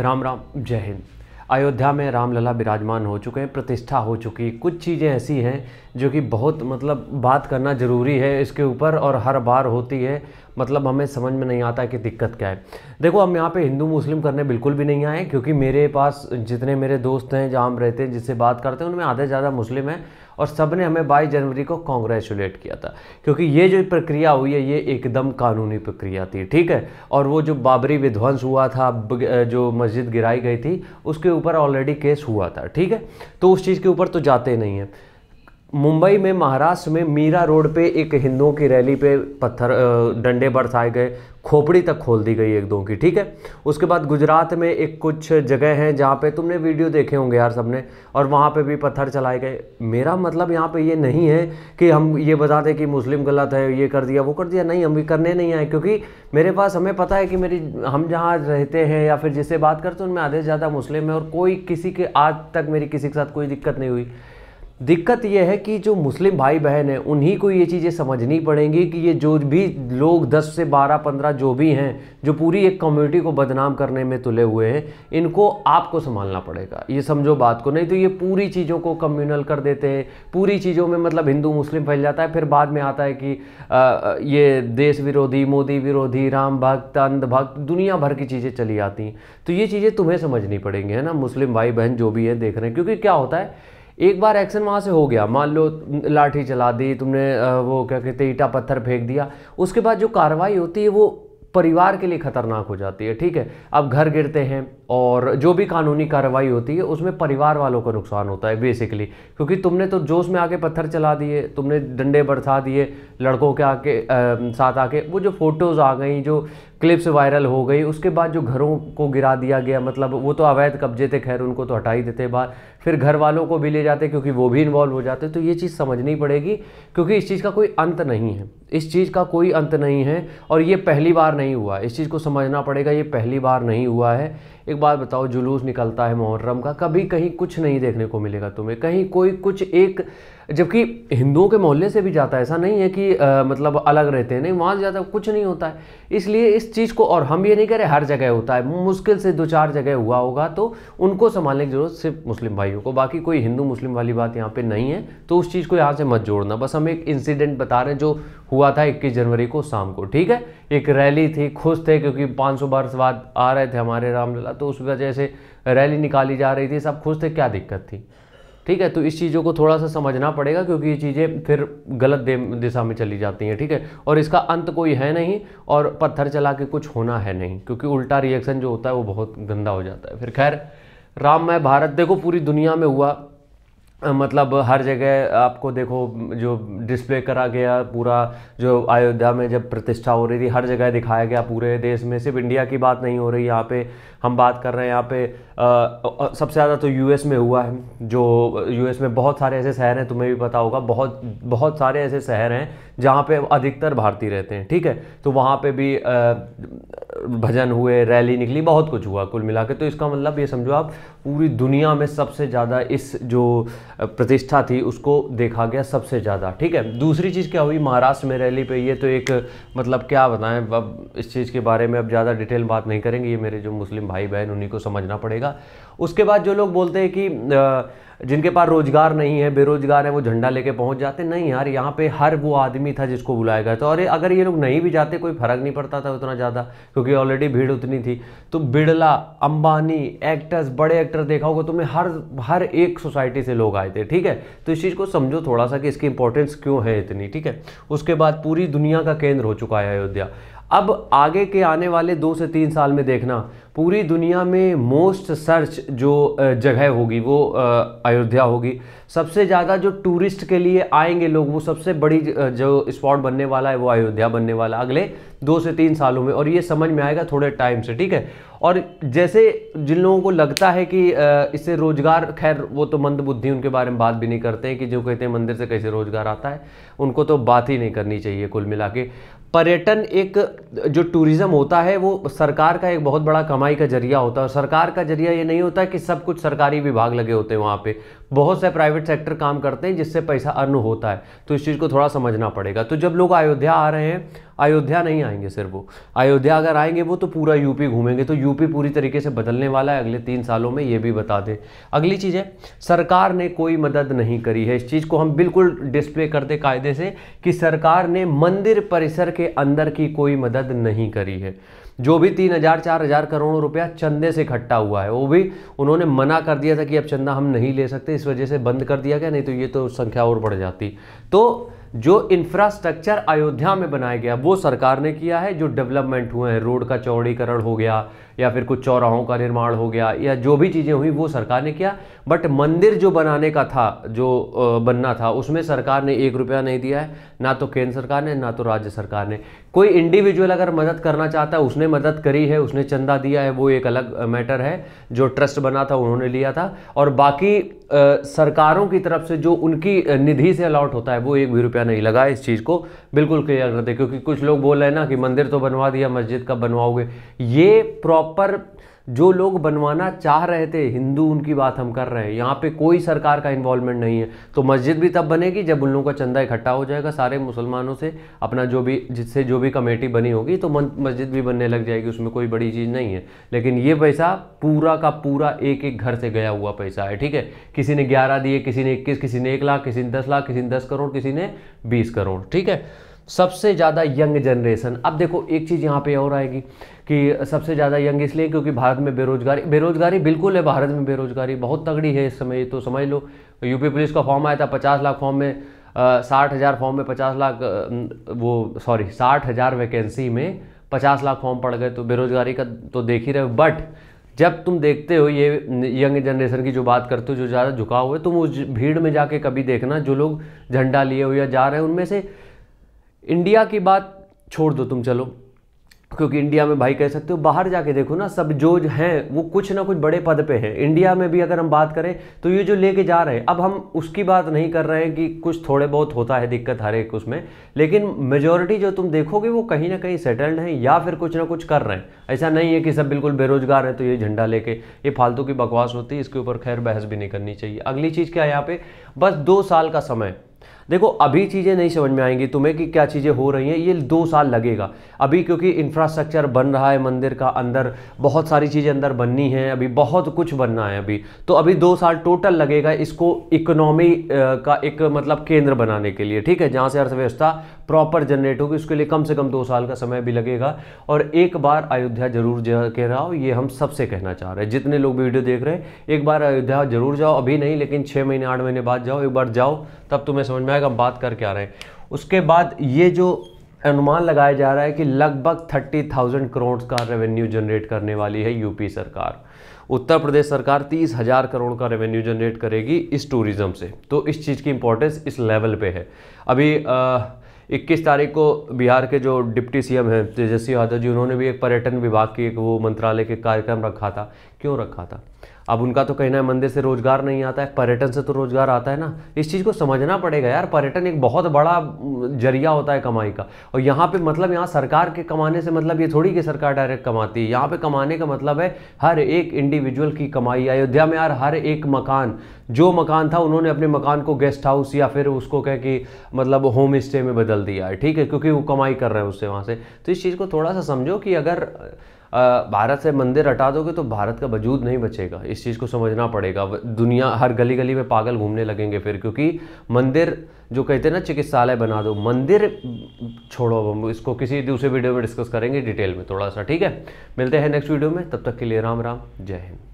राम राम जय हिंद अयोध्या में रामलला विराजमान हो चुके हैं प्रतिष्ठा हो चुकी कुछ चीज़ें ऐसी हैं जो कि बहुत मतलब बात करना ज़रूरी है इसके ऊपर और हर बार होती है मतलब हमें समझ में नहीं आता कि दिक्कत क्या है देखो हम यहाँ पे हिंदू मुस्लिम करने बिल्कुल भी नहीं आए क्योंकि मेरे पास जितने मेरे दोस्त हैं जहाँ हम रहते हैं जिससे बात करते हैं उनमें आधे ज़्यादा मुस्लिम हैं और सब ने हमें बाईस जनवरी को कॉन्ग्रेचुलेट किया था क्योंकि ये जो प्रक्रिया हुई है ये एकदम कानूनी प्रक्रिया थी ठीक है और वो जो बाबरी विध्वंस हुआ था जो मस्जिद गिराई गई थी उसके ऊपर ऑलरेडी केस हुआ था ठीक है तो उस चीज़ के ऊपर तो जाते नहीं हैं मुंबई में महाराष्ट्र में मीरा रोड पे एक हिंदुओं की रैली पे पत्थर डंडे बरसाए गए खोपड़ी तक खोल दी गई एक दो की ठीक है उसके बाद गुजरात में एक कुछ जगह हैं जहाँ पे तुमने वीडियो देखे होंगे यार सबने और वहाँ पे भी पत्थर चलाए गए मेरा मतलब यहाँ पे ये नहीं है कि हम ये बता दें कि मुस्लिम गलत है ये कर दिया वो कर दिया नहीं हम भी करने नहीं आए क्योंकि मेरे पास हमें पता है कि मेरी हम जहाँ रहते हैं या फिर जिससे बात करते हैं उनमें आधे ज़्यादा मुस्लिम है और कोई किसी के आज तक मेरी किसी के साथ कोई दिक्कत नहीं हुई दिक्कत यह है कि जो मुस्लिम भाई बहन हैं उन्हीं को ये चीज़ें समझनी पड़ेंगी कि ये जो भी लोग 10 से 12 15 जो भी हैं जो पूरी एक कम्युनिटी को बदनाम करने में तुले हुए हैं इनको आपको संभालना पड़ेगा ये समझो बात को नहीं तो ये पूरी चीज़ों को कम्युनल कर देते हैं पूरी चीज़ों में मतलब हिंदू मुस्लिम फैल जाता है फिर बाद में आता है कि आ, ये देश विरोधी मोदी विरोधी राम भक्त अंध भक्त दुनिया भर की चीज़ें चली आती हैं तो ये चीज़ें तुम्हें समझनी पड़ेंगी है ना मुस्लिम भाई बहन जो भी है देख रहे हैं क्योंकि क्या होता है एक बार एक्शन वहाँ से हो गया मान लो लाठी चला दी तुमने वो क्या कहते ईटा पत्थर फेंक दिया उसके बाद जो कार्रवाई होती है वो परिवार के लिए खतरनाक हो जाती है ठीक है अब घर गिरते हैं और जो भी कानूनी कार्रवाई होती है उसमें परिवार वालों को नुकसान होता है बेसिकली क्योंकि तुमने तो जोश में आके पत्थर चला दिए तुमने डंडे बरसा दिए लड़कों के आके आ, साथ आके वो जो फ़ोटोज़ आ गई जो क्लिप्स वायरल हो गई उसके बाद जो घरों को गिरा दिया गया मतलब वो तो अवैध कब्जे थे खैर उनको तो हटा ही देते बाहर फिर घर वालों को भी ले जाते क्योंकि वो भी इन्वॉल्व हो जाते तो ये चीज़ समझनी पड़ेगी क्योंकि इस चीज़ का कोई अंत नहीं है इस चीज़ का कोई अंत नहीं है और ये पहली बार नहीं हुआ इस चीज़ को समझना पड़ेगा ये पहली बार नहीं हुआ है एक बात बताओ जुलूस निकलता है मुहर्रम का कभी कहीं कुछ नहीं देखने को मिलेगा तुम्हें कहीं कोई कुछ एक जबकि हिंदुओं के मोहल्ले से भी जाता है ऐसा नहीं है कि आ, मतलब अलग रहते हैं नहीं वहाँ से जाता कुछ नहीं होता है इसलिए इस चीज़ को और हम ये नहीं कह रहे हर जगह होता है मुश्किल से दो चार जगह हुआ होगा तो उनको संभालने की जरूरत सिर्फ मुस्लिम भाइयों को बाकी कोई हिंदू मुस्लिम वाली बात यहाँ पर नहीं है तो उस चीज़ को यहाँ से मत जोड़ना बस हम एक इंसिडेंट बता रहे हैं जो हुआ था इक्कीस जनवरी को शाम को ठीक है एक रैली थी खुश थे क्योंकि पाँच सौ वर्ष बाद आ रहे थे हमारे रामलला तो उस वजह से रैली निकाली जा रही थी सब खुश थे क्या दिक्कत थी ठीक है तो इस चीज़ों को थोड़ा सा समझना पड़ेगा क्योंकि ये चीज़ें फिर गलत दिशा में चली जाती हैं ठीक है और इसका अंत कोई है नहीं और पत्थर चला के कुछ होना है नहीं क्योंकि उल्टा रिएक्शन जो होता है वो बहुत गंदा हो जाता है फिर खैर राममय भारत देखो पूरी दुनिया में हुआ मतलब हर जगह आपको देखो जो डिस्प्ले करा गया पूरा जो अयोध्या में जब प्रतिष्ठा हो रही थी हर जगह दिखाया गया पूरे देश में सिर्फ इंडिया की बात नहीं हो रही यहाँ पे हम बात कर रहे हैं यहाँ पे सबसे ज़्यादा तो यूएस में हुआ है जो यूएस में बहुत सारे ऐसे शहर हैं तुम्हें भी पता होगा बहुत बहुत सारे ऐसे शहर हैं जहाँ पे अधिकतर भारतीय रहते हैं ठीक है तो वहाँ पे भी भजन हुए रैली निकली बहुत कुछ हुआ कुल मिला के तो इसका मतलब ये समझो आप पूरी दुनिया में सबसे ज़्यादा इस जो प्रतिष्ठा थी उसको देखा गया सबसे ज़्यादा ठीक है दूसरी चीज़ क्या हुई महाराष्ट्र में रैली पे ये तो एक मतलब क्या बताएं अब इस चीज़ के बारे में अब ज़्यादा डिटेल बात नहीं करेंगे ये मेरे जो मुस्लिम भाई बहन उन्हीं को समझना पड़ेगा जाएगा उसके बाद जो लोग बोलते हैं कि जिनके पास रोजगार नहीं है बेरोजगार है वो झंडा लेके पहुंच जाते नहीं यार यहाँ पे हर वो आदमी था जिसको बुलाया गया था और अगर ये लोग नहीं भी जाते कोई फर्क नहीं पड़ता था उतना ज़्यादा क्योंकि ऑलरेडी भीड़ उतनी थी तो बिड़ला अंबानी एक्टर्स बड़े एक्टर देखा होगा तुम्हें हर हर एक सोसाइटी से लोग आए थे ठीक है तो इस चीज़ को समझो थोड़ा सा कि इसकी इंपॉर्टेंस क्यों है इतनी ठीक है उसके बाद पूरी दुनिया का केंद्र हो चुका है अयोध्या अब आगे के आने वाले दो से तीन साल में देखना पूरी दुनिया में मोस्ट सर्च जो जगह होगी वो अयोध्या होगी सबसे ज़्यादा जो टूरिस्ट के लिए आएंगे लोग वो सबसे बड़ी जो स्पॉट बनने वाला है वो अयोध्या बनने वाला अगले दो से तीन सालों में और ये समझ में आएगा थोड़े टाइम से ठीक है और जैसे जिन लोगों को लगता है कि इससे रोज़गार खैर वो तो मंद बुद्धि उनके बारे में बात भी नहीं करते हैं कि जो कहते हैं मंदिर से कैसे रोज़गार आता है उनको तो बात ही नहीं करनी चाहिए कुल मिला के पर्यटन एक जो टूरिज़्म होता है वो सरकार का एक बहुत बड़ा कमाई का जरिया होता है और सरकार का जरिया ये नहीं होता कि सब कुछ सरकारी विभाग लगे होते हैं वहाँ पे बहुत से प्राइवेट सेक्टर काम करते हैं जिससे पैसा अर्न होता है तो इस चीज़ को थोड़ा समझना पड़ेगा तो जब लोग अयोध्या आ रहे हैं अयोध्या नहीं आएंगे सिर्फ वो अयोध्या अगर आएंगे वो तो पूरा यूपी घूमेंगे तो यूपी पूरी तरीके से बदलने वाला है अगले तीन सालों में ये भी बता दें अगली चीज़ है सरकार ने कोई मदद नहीं करी है इस चीज़ को हम बिल्कुल डिस्प्ले कर दे कायदे से कि सरकार ने मंदिर परिसर के अंदर की कोई मदद नहीं करी है जो भी तीन हज़ार चार हज़ार करोड़ रुपया चंदे से इकट्ठा हुआ है वो भी उन्होंने मना कर दिया था कि अब चंदा हम नहीं ले सकते इस वजह से बंद कर दिया गया नहीं तो ये तो संख्या और बढ़ जाती तो जो इंफ्रास्ट्रक्चर अयोध्या में बनाया गया वो सरकार ने किया है जो डेवलपमेंट हुए हैं रोड का चौड़ीकरण हो गया या फिर कुछ चौराहों का निर्माण हो गया या जो भी चीज़ें हुई वो सरकार ने किया बट मंदिर जो बनाने का था जो बनना था उसमें सरकार ने एक रुपया नहीं दिया है ना तो केंद्र सरकार ने ना तो राज्य सरकार ने कोई इंडिविजुअल अगर मदद करना चाहता है उसने मदद करी है उसने चंदा दिया है वो एक अलग मैटर है जो ट्रस्ट बना था उन्होंने लिया था और बाकी सरकारों की तरफ से जो उनकी निधि से अलाउट होता है वो एक भी रुपया नहीं लगा इस चीज़ को बिल्कुल क्लियर कर दे क्योंकि कुछ लोग बोल रहे हैं ना कि मंदिर तो बनवा दिया मस्जिद कब बनवाओगे ये प्रॉपर जो लोग बनवाना चाह रहे थे हिंदू उनकी बात हम कर रहे हैं यहाँ पे कोई सरकार का इन्वॉल्वमेंट नहीं है तो मस्जिद भी तब बनेगी जब उन लोगों का चंदा इकट्ठा हो जाएगा सारे मुसलमानों से अपना जो भी जिससे जो भी कमेटी बनी होगी तो मस्जिद भी बनने लग जाएगी उसमें कोई बड़ी चीज़ नहीं है लेकिन ये पैसा पूरा का पूरा एक एक घर से गया हुआ पैसा है ठीक है किसी ने ग्यारह दिए किसी ने इक्कीस किसी ने एक लाख किसी ने दस लाख किसी ने दस करोड़ किसी ने बीस करोड़ ठीक है सबसे ज़्यादा यंग जनरेशन अब देखो एक चीज़ यहाँ पे और आएगी कि सबसे ज़्यादा यंग इसलिए क्योंकि भारत में बेरोजगारी बेरोजगारी बिल्कुल है भारत में बेरोजगारी बहुत तगड़ी है इस समय तो समझ लो यूपी पुलिस का फॉर्म आया था पचास लाख फॉर्म में साठ हज़ार फॉर्म में पचास लाख वो सॉरी साठ हज़ार वैकेंसी में पचास लाख फॉर्म पड़ गए तो बेरोजगारी का तो देख ही रहे बट जब तुम देखते हो ये यंग जनरेशन की जो बात करते हो जो ज़्यादा झुकाव हुए तुम उस भीड़ में जाके कभी देखना जो लोग झंडा लिए हुए या जा रहे हैं उनमें से इंडिया की बात छोड़ दो तुम चलो क्योंकि इंडिया में भाई कह सकते हो बाहर जाके देखो ना सब जो हैं वो कुछ ना कुछ बड़े पद पे हैं इंडिया में भी अगर हम बात करें तो ये जो लेके जा रहे हैं अब हम उसकी बात नहीं कर रहे हैं कि कुछ थोड़े बहुत होता है दिक्कत हर एक उसमें लेकिन मेजोरिटी जो तुम देखोगे वो कहीं ना कहीं सेटल्ड हैं या फिर कुछ ना कुछ कर रहे हैं ऐसा नहीं है कि सब बिल्कुल बेरोजगार हैं तो ये झंडा लेके ये फालतू की बकवास होती है इसके ऊपर खैर बहस भी नहीं करनी चाहिए अगली चीज़ क्या है यहाँ पर बस दो साल का समय देखो अभी चीज़ें नहीं समझ में आएंगी तुम्हें कि क्या चीज़ें हो रही हैं ये दो साल लगेगा अभी क्योंकि इंफ्रास्ट्रक्चर बन रहा है मंदिर का अंदर बहुत सारी चीज़ें अंदर बननी हैं अभी बहुत कुछ बनना है अभी तो अभी दो साल टोटल लगेगा इसको इकोनॉमी का एक मतलब केंद्र बनाने के लिए ठीक है जहाँ से अर्थव्यवस्था प्रॉपर जनरेट होगी उसके लिए कम से कम दो साल का समय भी लगेगा और एक बार अयोध्या जरूर कह रहा हो ये हम सबसे कहना चाह रहे हैं जितने लोग वीडियो देख रहे हैं एक बार अयोध्या जरूर जाओ अभी नहीं लेकिन छः महीने आठ महीने बाद जाओ एक बार जाओ तब तुम्हें समझ में आएगा हम बात करके आ रहे हैं उसके बाद ये जो अनुमान लगाया जा रहा है कि लगभग थर्टी थाउजेंड करोड़ का रेवेन्यू जनरेट करने वाली है यूपी सरकार उत्तर प्रदेश सरकार तीस हज़ार करोड़ का रेवेन्यू जनरेट करेगी इस टूरिज़्म से तो इस चीज़ की इंपॉर्टेंस इस लेवल पे है अभी आ, 21 तारीख को बिहार के जो डिप्टी सीएम हैं तेजस्वी यादव जी उन्होंने भी एक पर्यटन विभाग की एक वो मंत्रालय के कार्यक्रम रखा था क्यों रखा था अब उनका तो कहना है मंदिर से रोजगार नहीं आता है पर्यटन से तो रोजगार आता है ना इस चीज़ को समझना पड़ेगा यार पर्यटन एक बहुत बड़ा जरिया होता है कमाई का और यहाँ पे मतलब यहाँ सरकार के कमाने से मतलब ये थोड़ी कि सरकार डायरेक्ट कमाती है यहाँ पे कमाने का मतलब है हर एक इंडिविजुअल की कमाई अयोध्या में यार हर एक मकान जो मकान था उन्होंने अपने मकान को गेस्ट हाउस या फिर उसको कह कि मतलब होम स्टे में बदल दिया है ठीक है क्योंकि वो कमाई कर रहे हैं उससे वहाँ से तो इस चीज़ को थोड़ा सा समझो कि अगर भारत से मंदिर हटा दोगे तो भारत का वजूद नहीं बचेगा इस चीज़ को समझना पड़ेगा दुनिया हर गली गली में पागल घूमने लगेंगे फिर क्योंकि मंदिर जो कहते हैं ना चिकित्सालय बना दो मंदिर छोड़ो हम इसको किसी दूसरे वीडियो में डिस्कस करेंगे डिटेल में थोड़ा सा ठीक है मिलते हैं नेक्स्ट वीडियो में तब तक के लिए राम राम जय हिंद